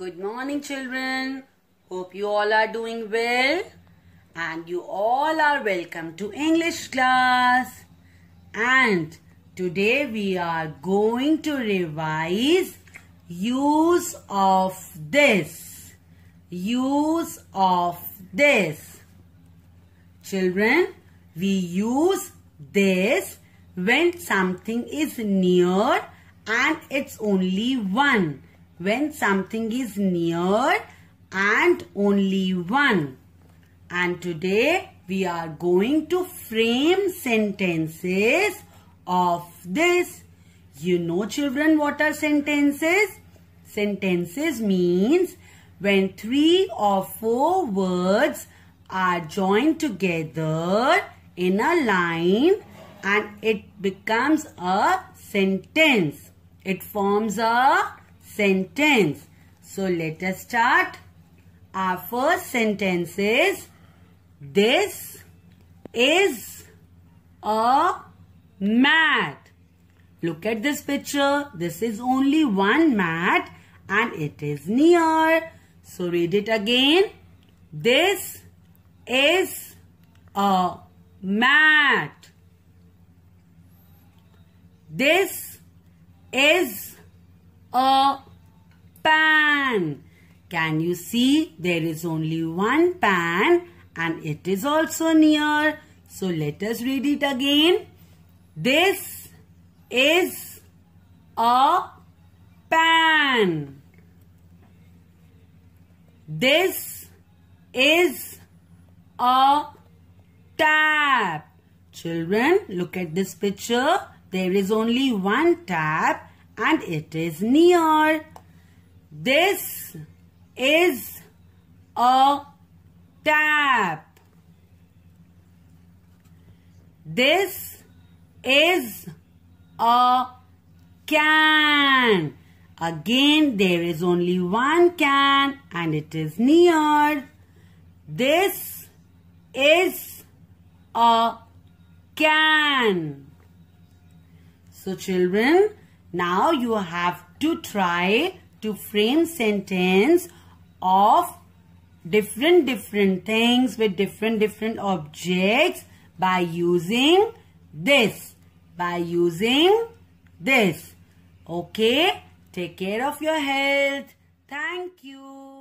Good morning children. Hope you all are doing well and you all are welcome to English class. And today we are going to revise use of this. Use of this. Children, we use this when something is near and it's only one when something is near and only one. And today we are going to frame sentences of this. You know children what are sentences? Sentences means when three or four words are joined together in a line and it becomes a sentence. It forms a sentence. So let us start. Our first sentence is This is a mat. Look at this picture. This is only one mat and it is near. So read it again. This is a mat. This is a pan. Can you see there is only one pan and it is also near. So let us read it again. This is a pan. This is a tap. Children, look at this picture. There is only one tap and it is near. This is a tap. This is a can. Again, there is only one can and it is near. This is a can. So children, now you have to try to frame sentence of different different things with different different objects by using this. By using this. Okay? Take care of your health. Thank you.